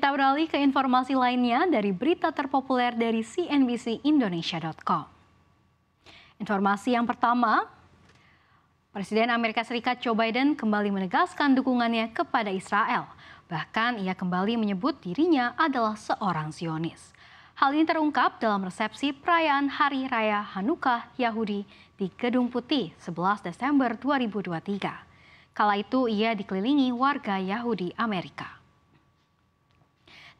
Kita beralih ke informasi lainnya dari berita terpopuler dari CNBC Indonesia.com. Informasi yang pertama, Presiden Amerika Serikat Joe Biden kembali menegaskan dukungannya kepada Israel. Bahkan ia kembali menyebut dirinya adalah seorang Zionis. Hal ini terungkap dalam resepsi perayaan Hari Raya Hanukkah Yahudi di Gedung Putih 11 Desember 2023. Kala itu ia dikelilingi warga Yahudi Amerika.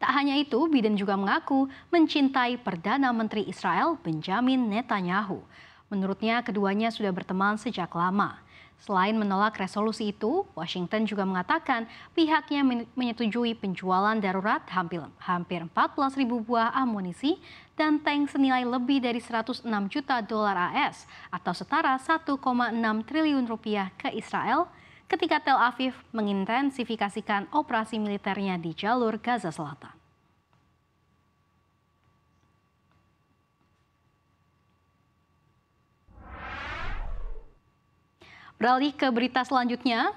Tak hanya itu, Biden juga mengaku mencintai Perdana Menteri Israel Benjamin Netanyahu. Menurutnya, keduanya sudah berteman sejak lama. Selain menolak resolusi itu, Washington juga mengatakan pihaknya menyetujui penjualan darurat hampir, hampir ribu buah amunisi dan tank senilai lebih dari 106 juta dolar AS atau setara 1,6 triliun rupiah ke Israel ketika Tel Aviv mengintensifikasikan operasi militernya di jalur Gaza Selatan. Beralih ke berita selanjutnya,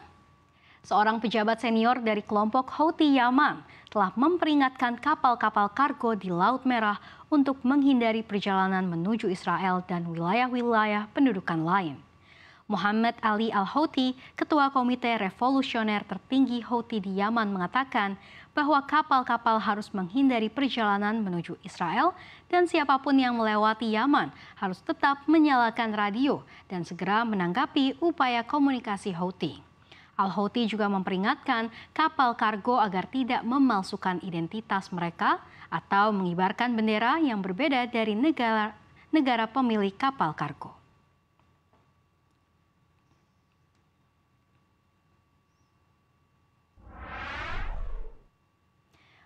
seorang pejabat senior dari kelompok Houthi Yaman telah memperingatkan kapal-kapal kargo di Laut Merah untuk menghindari perjalanan menuju Israel dan wilayah-wilayah pendudukan lain. Muhammad Ali Al-Houthi, Ketua Komite Revolusioner Tertinggi Houthi di Yaman mengatakan bahwa kapal-kapal harus menghindari perjalanan menuju Israel dan siapapun yang melewati Yaman harus tetap menyalakan radio dan segera menanggapi upaya komunikasi Houthi. Al-Houthi juga memperingatkan kapal kargo agar tidak memalsukan identitas mereka atau mengibarkan bendera yang berbeda dari negara negara pemilik kapal kargo.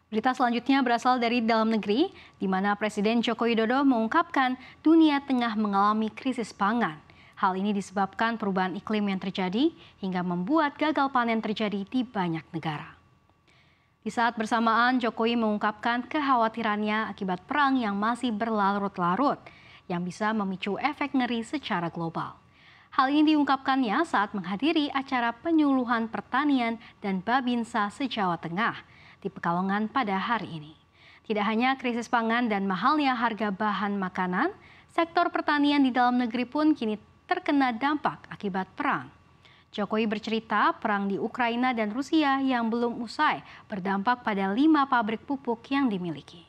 Berita selanjutnya berasal dari dalam negeri, di mana Presiden Joko Widodo mengungkapkan dunia tengah mengalami krisis pangan. Hal ini disebabkan perubahan iklim yang terjadi hingga membuat gagal panen terjadi di banyak negara. Di saat bersamaan, Jokowi mengungkapkan kekhawatirannya akibat perang yang masih berlarut-larut yang bisa memicu efek ngeri secara global. Hal ini diungkapkannya saat menghadiri acara penyuluhan pertanian dan Babinsa se-Jawa Tengah – di Pekalongan pada hari ini. Tidak hanya krisis pangan dan mahalnya harga bahan makanan, sektor pertanian di dalam negeri pun kini terkena dampak akibat perang. Jokowi bercerita perang di Ukraina dan Rusia yang belum usai berdampak pada lima pabrik pupuk yang dimiliki.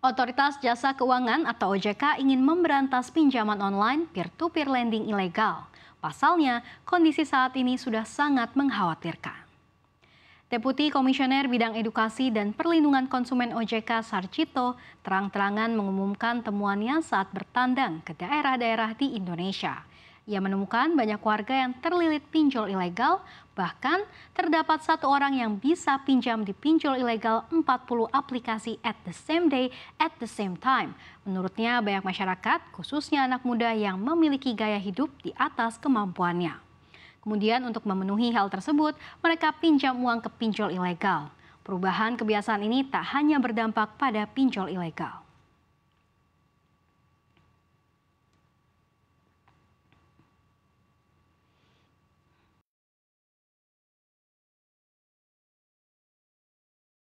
Otoritas Jasa Keuangan atau OJK ingin memberantas pinjaman online peer-to-peer lending ilegal. Pasalnya, kondisi saat ini sudah sangat mengkhawatirkan. Deputi Komisioner Bidang Edukasi dan Perlindungan Konsumen OJK Sarcito terang-terangan mengumumkan temuannya saat bertandang ke daerah-daerah di Indonesia. Ia menemukan banyak warga yang terlilit pinjol ilegal, bahkan terdapat satu orang yang bisa pinjam di pinjol ilegal 40 aplikasi at the same day, at the same time. Menurutnya banyak masyarakat, khususnya anak muda yang memiliki gaya hidup di atas kemampuannya. Kemudian untuk memenuhi hal tersebut, mereka pinjam uang ke pinjol ilegal. Perubahan kebiasaan ini tak hanya berdampak pada pinjol ilegal.